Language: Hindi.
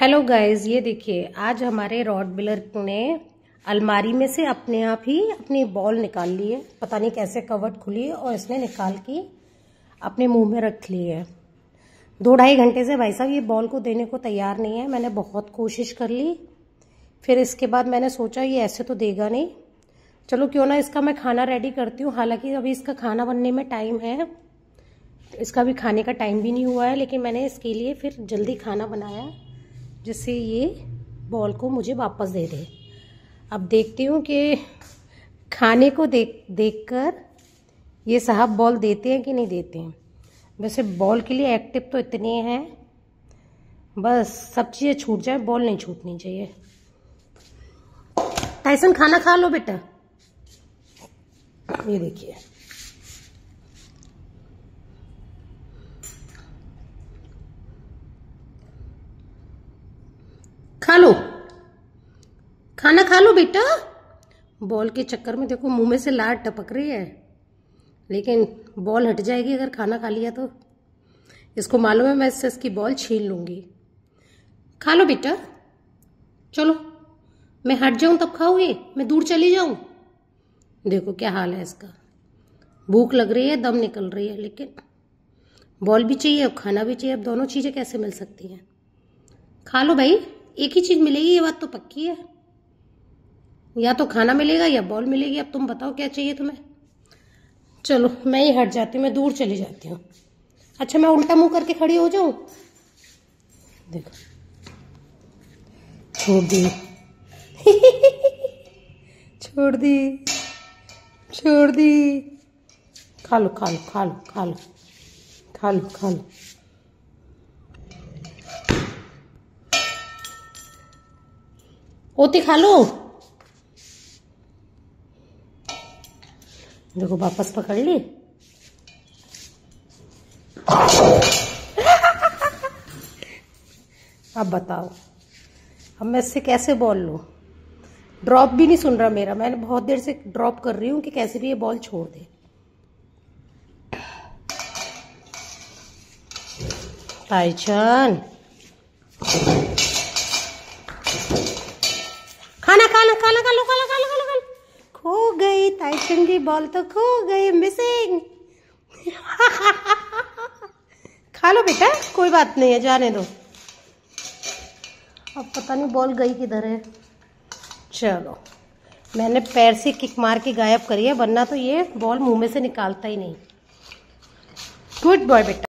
हेलो गाइस ये देखिए आज हमारे रॉड बिलर ने अलमारी में से अपने आप ही अपनी बॉल निकाल ली है पता नहीं कैसे कवट खुली और इसने निकाल के अपने मुंह में रख ली है दो ढाई घंटे से भाई साहब ये बॉल को देने को तैयार नहीं है मैंने बहुत कोशिश कर ली फिर इसके बाद मैंने सोचा ये ऐसे तो देगा नहीं चलो क्यों ना इसका मैं खाना रेडी करती हूँ हालांकि अभी इसका खाना बनने में टाइम है इसका भी खाने का टाइम भी नहीं हुआ है लेकिन मैंने इसके लिए फिर जल्दी खाना बनाया जिससे ये बॉल को मुझे वापस दे दे अब देखती हूँ कि खाने को देख देख कर ये साहब बॉल देते हैं कि नहीं देते हैं वैसे बॉल के लिए एक्टिव तो इतने हैं बस सब चीज़ें छूट जाए बॉल नहीं छूटनी चाहिए टाइसन खाना खा लो बेटा ये देखिए खा लो खाना खा लो बेटा बॉल के चक्कर में देखो मुंह में से लार टपक रही है लेकिन बॉल हट जाएगी अगर खाना खा लिया तो इसको मालूम है मैं इससे इसकी बॉल छीन लूंगी खा लो बेटा चलो मैं हट जाऊँ तब खाओगे मैं दूर चली जाऊँ देखो क्या हाल है इसका भूख लग रही है दम निकल रही है लेकिन बॉल भी चाहिए और खाना भी चाहिए अब दोनों चीज़ें कैसे मिल सकती हैं खा लो भाई एक ही चीज मिलेगी ये बात तो पक्की है या तो खाना मिलेगा या बॉल मिलेगी अब तुम बताओ क्या चाहिए तुम्हें चलो मैं ही हट जाती हूँ मैं दूर चली जाती हूँ अच्छा मैं उल्टा मुंह करके खड़ी हो जाऊ देखो छोड़ दी छोड़ दी छोड़ दी खा लो खा लो खा लो खा लो खा लो खा लो ओती खा लो देखो वापस पकड़ ली अब बताओ अब मैं इससे कैसे बॉल लू ड्रॉप भी नहीं सुन रहा मेरा मैंने बहुत देर से ड्रॉप कर रही हूं कि कैसे भी ये बॉल छोड़ दे निकाल निकाल निकाल निकाल निकाल निकाल निकाल खो गई टाइटन की बॉल तो खो गई मिसिंग खा लो बेटा कोई बात नहीं है जाने दो अब पता नहीं बॉल गई किधर है चलो मैंने पैर से किक मार के गायब करी है वरना तो ये बॉल मुंह में से निकालता ही नहीं गुड बॉय बेटा